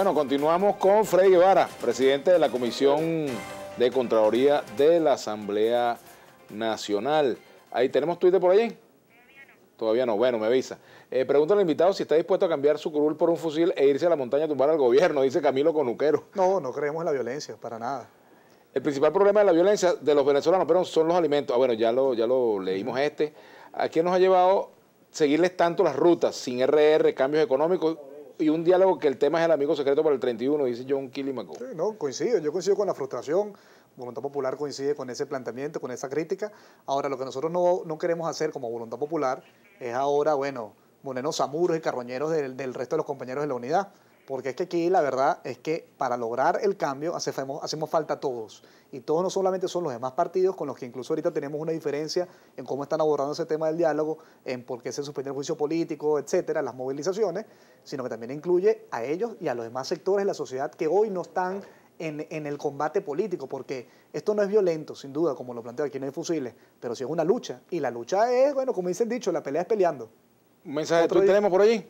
Bueno, continuamos con Freddy Guevara, presidente de la Comisión de Contraloría de la Asamblea Nacional. Ahí tenemos Twitter por allí. Todavía no, bueno, me avisa. Eh, pregunta al invitado si está dispuesto a cambiar su curul por un fusil e irse a la montaña a tumbar al gobierno, dice Camilo Conuquero. No, no creemos en la violencia, para nada. El principal problema de la violencia de los venezolanos pero son los alimentos. Ah, bueno, ya lo, ya lo leímos este. ¿A quién nos ha llevado seguirles tanto las rutas sin RR, cambios económicos y un diálogo que el tema es el amigo secreto para el 31, dice John Kilimaco. Sí, no, coincido, yo coincido con la frustración. Voluntad Popular coincide con ese planteamiento, con esa crítica. Ahora, lo que nosotros no, queremos hacer como Voluntad Popular es ahora, bueno, a muros y carroñeros del, del resto de los compañeros de la unidad porque es que aquí la verdad es que para lograr el cambio hacemos, hacemos falta a todos. Y todos no solamente son los demás partidos con los que incluso ahorita tenemos una diferencia en cómo están abordando ese tema del diálogo, en por qué se suspende el juicio político, etcétera, las movilizaciones, sino que también incluye a ellos y a los demás sectores de la sociedad que hoy no están en, el combate político, porque esto no es violento, sin duda, como lo plantea aquí, en el fusiles, pero sí es una lucha. Y la lucha es, bueno, como dicen dicho, la pelea es peleando. Un mensaje, ¿tú tenemos por allí?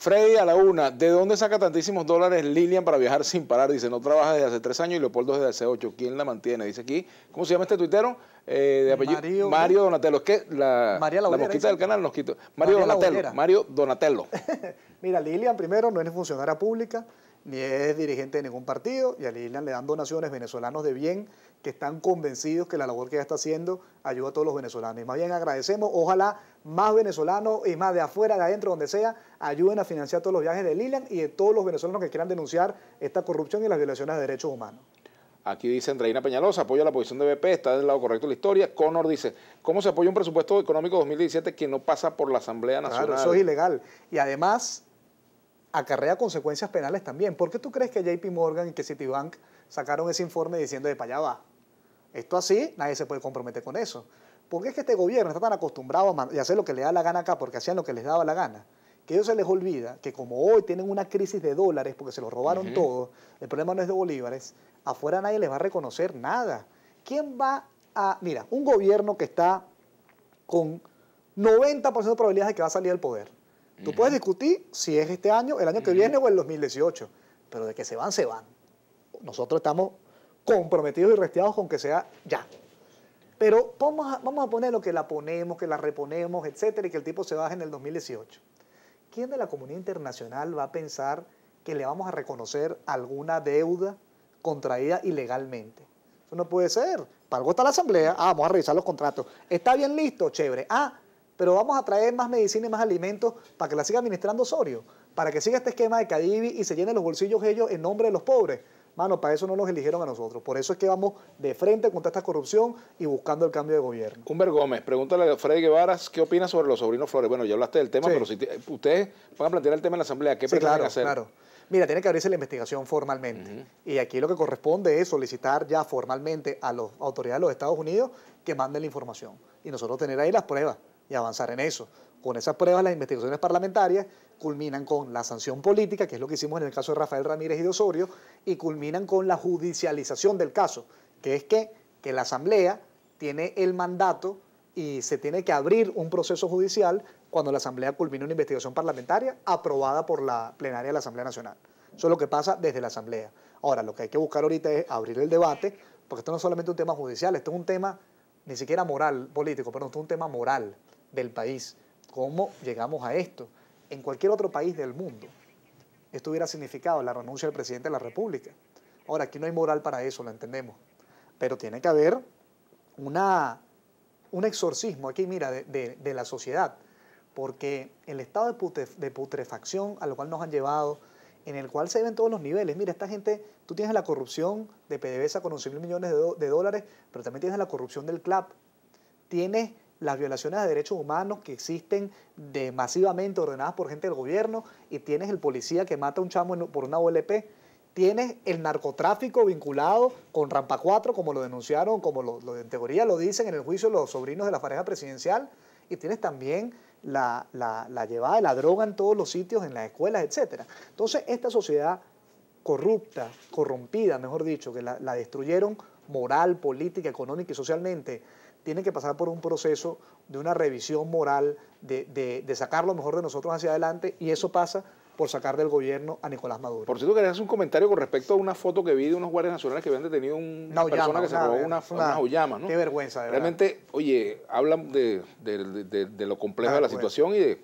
Freddy a la una, ¿de dónde saca tantísimos dólares Lilian para viajar sin parar? Dice, no trabaja desde hace tres años y Leopoldo desde hace ocho. ¿Quién la mantiene? Dice aquí, ¿cómo se llama este tuitero? Eh, de apellido Mario, Donatello. Es que la, del canal nos quito. Mario Donatello. Mario Donatello. Mira, Lilian primero no es funcionaria pública ni es dirigente de ningún partido, y a Lilian le dan donaciones venezolanos de bien que están convencidos que la labor que ella está haciendo ayuda a todos los venezolanos. Y más bien agradecemos, ojalá más venezolanos y más de afuera, de adentro, donde sea, ayuden a financiar todos los viajes de Lilian y de todos los venezolanos que quieran denunciar esta corrupción y las violaciones de derechos humanos. Aquí dice Andreina Peñalosa, apoya la posición de BP, está del lado correcto de la historia. Connor dice, ¿cómo se apoya un presupuesto económico 2017 que no pasa por la Asamblea Nacional? eso es ilegal. Y además, acarrea consecuencias penales también. ¿Por qué tú crees que JP Morgan y que Citibank sacaron ese informe diciendo de para allá va? Esto así, nadie se puede comprometer con eso. ¿Por qué es que este gobierno está tan acostumbrado a hacer lo que le da la gana acá porque hacían lo que les daba la gana? Que ellos se les olvida que como hoy tienen una crisis de dólares porque se los robaron todo, el problema no es de bolívares, afuera nadie les va a reconocer nada. ¿Quién va a...? Mira, un gobierno que está con 90% de probabilidades de que va a salir del poder Tú puedes discutir si es este año, el año que viene o el 2018, pero de que se van, se van. Nosotros estamos comprometidos y resteados con que sea ya. Pero vamos a, poner lo que la ponemos, que la reponemos, etcétera, y que el tipo se baje en el 2018. ¿Quién de la comunidad internacional va a pensar que le vamos a reconocer alguna deuda contraída ilegalmente? Eso no puede ser. Para algo está la asamblea. Ah, vamos a revisar los contratos. ¿Está bien listo? Chévere. Ah, pero vamos a traer más medicina y más alimentos para que la siga administrando Osorio, para que siga este esquema de Cadivi y se llenen los bolsillos ellos en nombre de los pobres. Mano, para eso no los eligieron a nosotros. Por eso es que vamos de frente contra esta corrupción y buscando el cambio de gobierno. Humber Gómez, pregúntale a Freddy Guevara qué opina sobre los sobrinos Flores. Bueno, ya hablaste del tema, pero si ustedes van a plantear el tema en la Asamblea, ¿qué pretenden claro, hacer? Claro. Mira, tiene que abrirse la investigación formalmente. Y aquí lo que corresponde es solicitar ya formalmente a las autoridades de los Estados Unidos que manden la información. Y nosotros tener ahí las pruebas y avanzar en eso. Con esas pruebas, las investigaciones parlamentarias culminan con la sanción política, que es lo que hicimos en el caso de Rafael Ramírez y de Osorio, y culminan con la judicialización del caso, que es que, que la Asamblea tiene el mandato y se tiene que abrir un proceso judicial cuando la Asamblea culmina una investigación parlamentaria aprobada por la plenaria de la Asamblea Nacional. Eso es lo que pasa desde la Asamblea. Ahora, lo que hay que buscar ahorita es abrir el debate, porque esto no es solamente un tema judicial, esto es un tema ni siquiera moral, político, pero esto es un tema moral del país. ¿Cómo llegamos a esto? En cualquier otro país del mundo, esto hubiera significado la renuncia del presidente de la República. Ahora, aquí no hay moral para eso, lo entendemos. Pero tiene que haber una, un exorcismo aquí, mira, de, la sociedad. Porque el estado de, putrefacción a lo cual nos han llevado, en el cual se ven todos los niveles. Mira, esta gente, tú tienes la corrupción de PDVSA con 11 millones de, de, dólares, pero también tienes la corrupción del CLAP. Tienes las violaciones de derechos humanos que existen de masivamente ordenadas por gente del gobierno y tienes el policía que mata a un chamo por una OLP. Tienes el narcotráfico vinculado con Rampa 4, como lo denunciaron, como lo, en teoría lo dicen en el juicio los sobrinos de la pareja presidencial. Y tienes también la, llevada de la droga en todos los sitios, en las escuelas, etc. Entonces, esta sociedad corrupta, corrompida, mejor dicho, que la, la destruyeron moral, política, económica y socialmente, tiene que pasar por un proceso de una revisión moral, de, de, sacar lo mejor de nosotros hacia adelante, y eso pasa por sacar del gobierno a Nicolás Maduro. Por cierto, querés hacer un comentario con respecto a una foto que vi de unos guardias nacionales que habían detenido a una, persona que se robó una, una, ¿no? Qué vergüenza, Realmente, oye, hablan de, de lo complejo de la pues. situación y de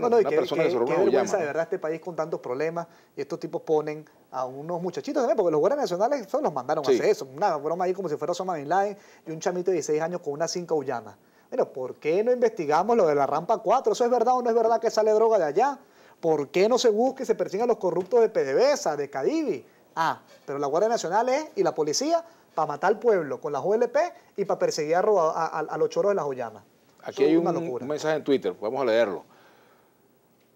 no, no, y que, de verdad este país con tantos problemas y estos tipos ponen a unos muchachitos también, porque los guardias nacionales son los mandaron a hacer eso. Una broma ahí como si fuera Osama Bin Laden y un chamito de 16 años con una cinco ullana. Bueno, ¿por qué no investigamos lo de la rampa 4? ¿Eso es verdad o no es verdad que sale droga de allá? ¿Por qué no se busca y se a los corruptos de PDVSA, de Cadivi? Ah, pero la Guardia Nacional es, y la policía para matar al pueblo con las OLP y para perseguir a, los choros de las Ollamas. Aquí hay un, mensaje en Twitter, podemos leerlo.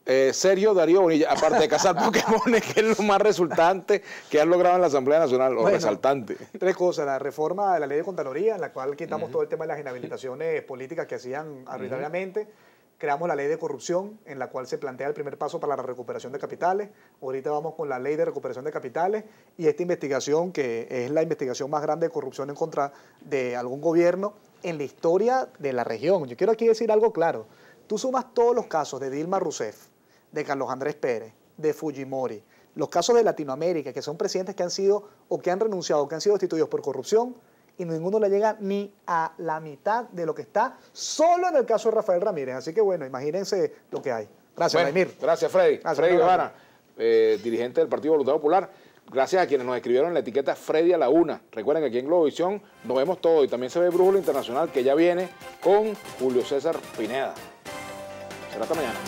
Eh, Sergio Darío aparte de cazar Pokémon, que es lo más resultante que han logrado en la Asamblea Nacional, o resaltante. Tres cosas, la reforma de la ley de Contraloría, en la cual quitamos todo el tema de las inhabilitaciones políticas que hacían arbitrariamente. Creamos la ley de corrupción, en la cual se plantea el primer paso para la recuperación de capitales. Ahorita vamos con la ley de recuperación de capitales y esta investigación, que es la investigación más grande de corrupción en contra de algún gobierno en la historia de la región. Yo quiero aquí decir algo claro. Tú sumas todos los casos de Dilma Rousseff, de Carlos Andrés Pérez, de Fujimori, los casos de Latinoamérica, que son presidentes que han sido o que han renunciado o que han sido destituidos por corrupción, y ninguno le llega ni a la mitad de lo que está solo en el caso de Rafael Ramírez. Así que bueno, imagínense lo que hay. Gracias, bueno, Gracias, Freddy. Gracias, Freddy Guevara, eh, dirigente del Partido Voluntad Popular. Gracias a quienes nos escribieron la etiqueta Freddy a la Una. Recuerden que aquí en Globovisión nos vemos todo y también se ve Brújula Internacional que ya viene con Julio César Pineda. Será hasta mañana.